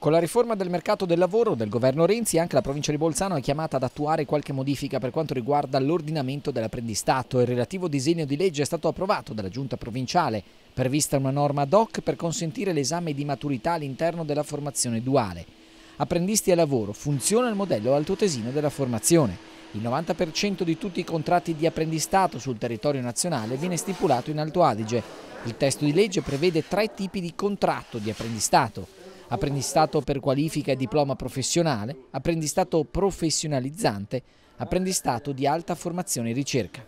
Con la riforma del mercato del lavoro del governo Renzi anche la provincia di Bolzano è chiamata ad attuare qualche modifica per quanto riguarda l'ordinamento dell'apprendistato. Il relativo disegno di legge è stato approvato dalla giunta provinciale, prevista una norma ad hoc per consentire l'esame di maturità all'interno della formazione duale. Apprendisti e lavoro funziona il modello altotesino della formazione. Il 90% di tutti i contratti di apprendistato sul territorio nazionale viene stipulato in Alto Adige. Il testo di legge prevede tre tipi di contratto di apprendistato apprendistato per qualifica e diploma professionale, apprendistato professionalizzante, apprendistato di alta formazione e ricerca.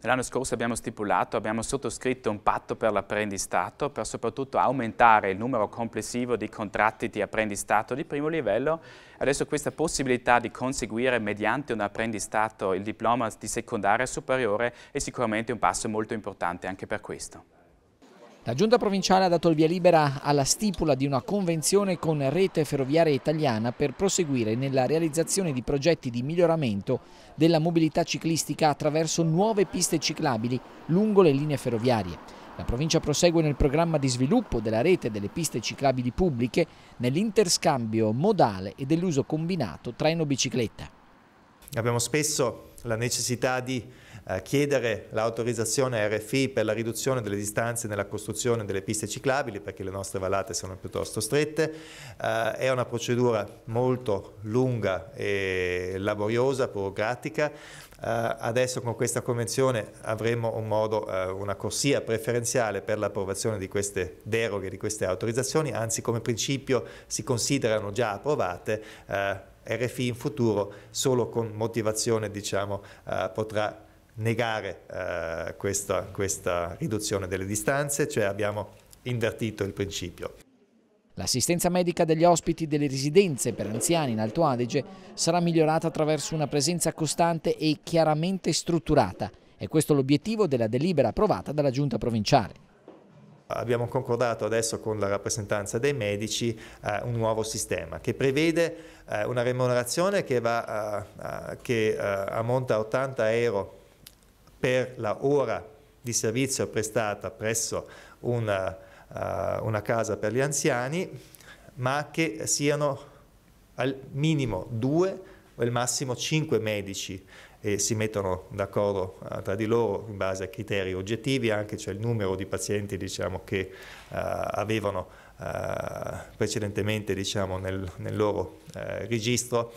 L'anno scorso abbiamo stipulato, abbiamo sottoscritto un patto per l'apprendistato per soprattutto aumentare il numero complessivo di contratti di apprendistato di primo livello. Adesso questa possibilità di conseguire mediante un apprendistato il diploma di secondaria superiore è sicuramente un passo molto importante anche per questo. La giunta provinciale ha dato il via libera alla stipula di una convenzione con Rete Ferroviaria Italiana per proseguire nella realizzazione di progetti di miglioramento della mobilità ciclistica attraverso nuove piste ciclabili lungo le linee ferroviarie. La provincia prosegue nel programma di sviluppo della rete delle piste ciclabili pubbliche nell'interscambio modale e dell'uso combinato treno-bicicletta. Abbiamo spesso la necessità di eh, chiedere l'autorizzazione RFI per la riduzione delle distanze nella costruzione delle piste ciclabili perché le nostre vallate sono piuttosto strette, eh, è una procedura molto lunga e laboriosa, burocratica, Uh, adesso con questa convenzione avremo un modo, uh, una corsia preferenziale per l'approvazione di queste deroghe, di queste autorizzazioni, anzi come principio si considerano già approvate, uh, RFI in futuro solo con motivazione diciamo, potrà negare eh, questa, questa riduzione delle distanze, cioè abbiamo invertito il principio. L'assistenza medica degli ospiti delle residenze per anziani in Alto Adige sarà migliorata attraverso una presenza costante e chiaramente strutturata. È questo l'obiettivo della delibera approvata dalla Giunta provinciale. Abbiamo concordato adesso con la rappresentanza dei medici eh, un nuovo sistema che prevede eh, una remunerazione che, va, eh, che ammonta a 80 euro per la ora di servizio prestata presso una, uh, una casa per gli anziani, ma che siano al minimo due o al massimo cinque medici e si mettono d'accordo uh, tra di loro in base a criteri oggettivi, anche cioè il numero di pazienti diciamo, che uh, avevano precedentemente diciamo, nel, nel, loro registro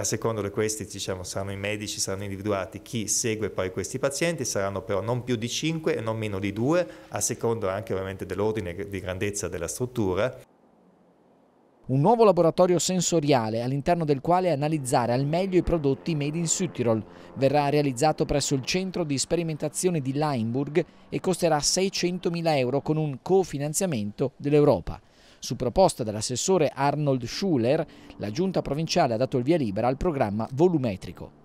a seconda di questi diciamo, saranno i medici, saranno individuati chi segue poi questi pazienti, saranno però non più di 5 e non meno di 2, a seconda anche ovviamente dell'ordine di grandezza della struttura. Un nuovo laboratorio sensoriale all'interno del quale analizzare al meglio i prodotti made in Südtirol verrà realizzato presso il centro di sperimentazione di Leinburg e costerà 600.000 euro con un cofinanziamento dell'Europa. Su proposta dell'assessore Arnold Schuller, la giunta provinciale ha dato il via libera al programma volumetrico.